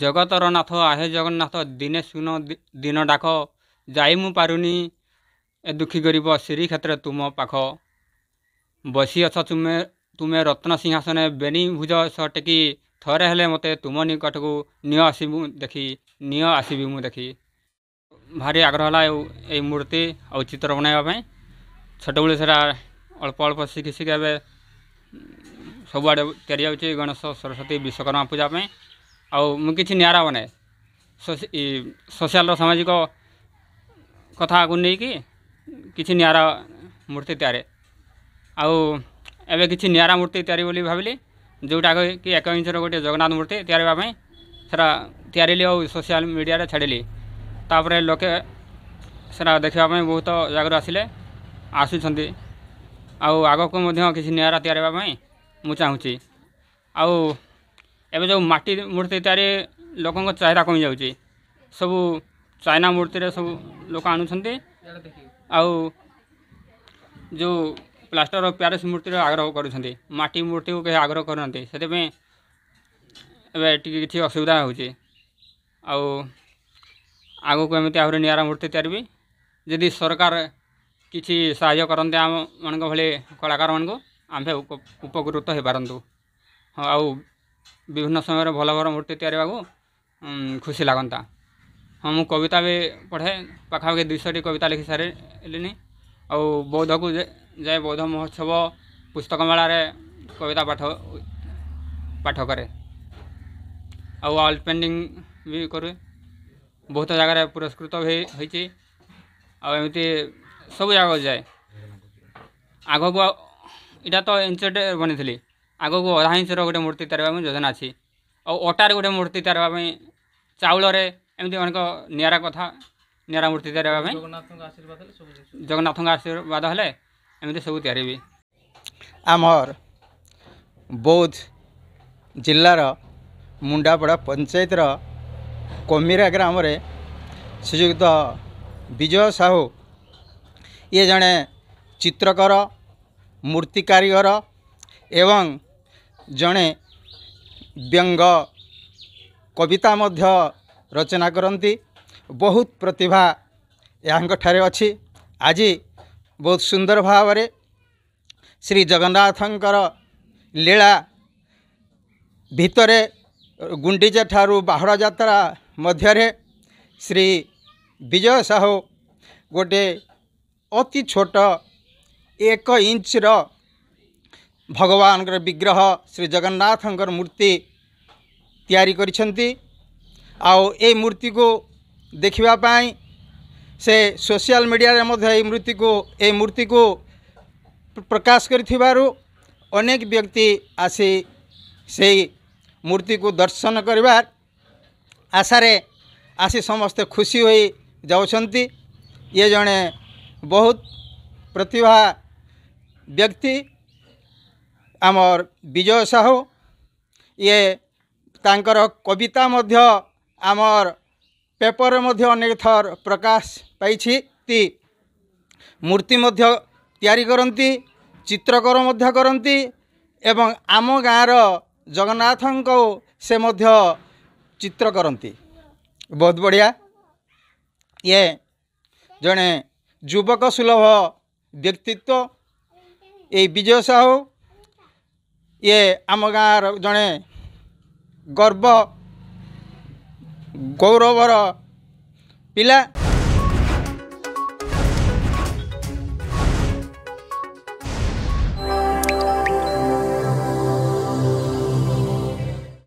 জগতৰ নাথ আহে জগন্নাথ দিনে শুন দিন ডাক যাই মু পাৰুনি এ দুঃখী গৰিব শ্ৰীক্ষেত্ৰে তুম পাখ বসি অছ তুমে তুমে ৰত্ন সিংহাসনে বেনী ভুজ টেকি থরে হলে মতে তুম নিকটক নিয় আছি দেখি নিয় আসিবি মু দেখি ভারি আগ্ৰহ হল এই মূর্তি আউ চিত্র বনাইবাই ছোট বেড়ে সেটা অল্প অল্প শিখি শিখে এবার সবুড়ে তৈরি হচ্ছে গণেশ সরস্বতী বিশ্বকর্মা পূজা পাই ଆଉ ମୁଁ କିଛି ନିଆରା ବନାଏ ସୋସିଆଲ୍ର ସାମାଜିକ କଥାକୁ ନେଇକି କିଛି ନିଆରା ମୂର୍ତ୍ତି ତିଆରେ ଆଉ ଏବେ କିଛି ନିଆରା ମୂର୍ତ୍ତି ତିଆରି ବୋଲି ଭାବିଲି ଯେଉଁଟାକି ଏକ ଇଞ୍ଚର ଗୋଟିଏ ଜଗନ୍ନାଥ ମୂର୍ତ୍ତି ତିଆରିବା ପାଇଁ ସେଟା ତିଆରିଲି ଆଉ ସୋସିଆଲ୍ ମିଡ଼ିଆରେ ଛାଡ଼ିଲି ତାପରେ ଲୋକେ ସେଟା ଦେଖିବା ପାଇଁ ବହୁତ ଜାଗାରୁ ଆସିଲେ ଆସୁଛନ୍ତି ଆଉ ଆଗକୁ ମଧ୍ୟ କିଛି ନିଆରା ତିଆରିବା ପାଇଁ ମୁଁ ଚାହୁଁଛି ଆଉ एवं जो मटी मूर्ति तैयारी लोक चाहदा कमी जाऊँ सब चाइना मूर्ति सब लोक आउ जो प्लास्टर प्यारिस मूर्ति आग्रह करूर्ति को कहीं आग्रह करना से कि असुविधा होग को एमती आहरी निरा मूर्ति तैयार भी जदि सरकार किसी साय करते आम भले कलाकार आम्भे उपकृत हो पारत हाँ आ ବିଭିନ୍ନ ସମୟରେ ଭଲ ଭଲ ମୂର୍ତ୍ତି ତିଆରି ହେବାକୁ ଖୁସି ଲାଗନ୍ତା ହଁ ମୁଁ କବିତା ବି ପଢ଼େ ପାଖାପାଖି ଦୁଇଶହଟି କବିତା ଲେଖି ସାରିଲିଣି ଆଉ ବୌଦ୍ଧକୁ ଯାଏ ବୌଦ୍ଧ ମହୋତ୍ସବ ପୁସ୍ତକ ମେଳାରେ କବିତା ପାଠ ପାଠ କରେ ଆଉ ଅଏଲ୍ ପେଣ୍ଟିଂ ବି କରେ ବହୁତ ଜାଗାରେ ପୁରସ୍କୃତ ବି ହୋଇଛି ଆଉ ଏମିତି ସବୁ ଜାଗାକୁ ଯାଏ ଆଗକୁ ଏଇଟା ତ ଇନ୍ସିଡେଣ୍ଟ ବନିଥିଲି ଆଗକୁ ଅଧାଂଶର ଗୋଟେ ମୂର୍ତ୍ତି ତିଆରି ପାଇଁ ଯୋଜନା ଅଛି ଆଉ ଅଟାରେ ଗୋଟେ ମୂର୍ତ୍ତି ତିଆରି ହେବା ପାଇଁ ଚାଉଳରେ ଏମିତି ଅନେକ ନିଆରା କଥା ନିଆରା ମୂର୍ତ୍ତି ତିଆରି ହେବା ପାଇଁ ଜଗନ୍ନାଥଙ୍କ ଆଶୀର୍ବାଦ ହେଲେ ଏମିତି ସବୁ ତିଆରି ହେବି ଆମର ବୌଦ୍ଧ ଜିଲ୍ଲାର ମୁଣ୍ଡାପଡ଼ା ପଞ୍ଚାୟତର କମିରା ଗ୍ରାମରେ ଶ୍ରୀଯୁକ୍ତ ବିଜୟ ସାହୁ ଇଏ ଜଣେ ଚିତ୍ରକର ମୂର୍ତ୍ତି କାରିଗର ଏବଂ ଜଣେ ବ୍ୟଙ୍ଗ କବିତା ମଧ୍ୟ ରଚନା କରନ୍ତି ବହୁତ ପ୍ରତିଭା ଏହାଙ୍କଠାରେ ଅଛି ଆଜି ବହୁତ ସୁନ୍ଦର ଭାବରେ ଶ୍ରୀ ଜଗନ୍ନାଥଙ୍କର ଲୀଳା ଭିତରେ ଗୁଣ୍ଡିଚା ଠାରୁ ବାହୁଡ଼ା ଯାତ୍ରା ମଧ୍ୟରେ ଶ୍ରୀ ବିଜୟ ସାହୁ ଗୋଟିଏ ଅତି ଛୋଟ ଏକ ଇଞ୍ଚର ଭଗବାନଙ୍କର ବିଗ୍ରହ ଶ୍ରୀ ଜଗନ୍ନାଥଙ୍କର ମୂର୍ତ୍ତି ତିଆରି କରିଛନ୍ତି ଆଉ ଏଇ ମୂର୍ତ୍ତିକୁ ଦେଖିବା ପାଇଁ ସେ ସୋସିଆଲ ମିଡ଼ିଆରେ ମଧ୍ୟ ଏଇ ମୂର୍ତ୍ତିକୁ ଏଇ ମୂର୍ତ୍ତିକୁ ପ୍ରକାଶ କରିଥିବାରୁ ଅନେକ ବ୍ୟକ୍ତି ଆସି ସେଇ ମୂର୍ତ୍ତିକୁ ଦର୍ଶନ କରିବାର ଆଶାରେ ଆସି ସମସ୍ତେ ଖୁସି ହୋଇ ଯାଉଛନ୍ତି ଇଏ ଜଣେ ବହୁତ ପ୍ରତିଭା ବ୍ୟକ୍ତି ଆମର ବିଜୟ ସାହୁ ଇଏ ତାଙ୍କର କବିତା ମଧ୍ୟ ଆମର ପେପରରେ ମଧ୍ୟ ଅନେକ ଥର ପ୍ରକାଶ ପାଇଛି ତି ମୂର୍ତ୍ତି ମଧ୍ୟ ତିଆରି କରନ୍ତି ଚିତ୍ରକର ମଧ୍ୟ କରନ୍ତି ଏବଂ ଆମ ଗାଁର ଜଗନ୍ନାଥଙ୍କୁ ସେ ମଧ୍ୟ ଚିତ୍ର କରନ୍ତି ବହୁତ ବଢ଼ିଆ ଇଏ ଜଣେ ଯୁବକ ସୁଲଭ ବ୍ୟକ୍ତିତ୍ୱ ଏଇ ବିଜୟ ସାହୁ ଇଏ ଆମ ଗାଁର ଜଣେ ଗର୍ବ ଗୌରବର ପିଲା